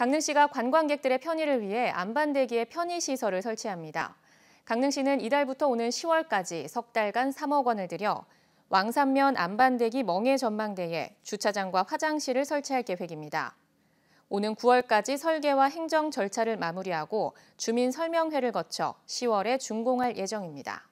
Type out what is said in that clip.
강릉시가 관광객들의 편의를 위해 안반대기에 편의시설을 설치합니다. 강릉시는 이달부터 오는 10월까지 석 달간 3억 원을 들여 왕산면 안반대기 멍해 전망대에 주차장과 화장실을 설치할 계획입니다. 오는 9월까지 설계와 행정 절차를 마무리하고 주민 설명회를 거쳐 10월에 준공할 예정입니다.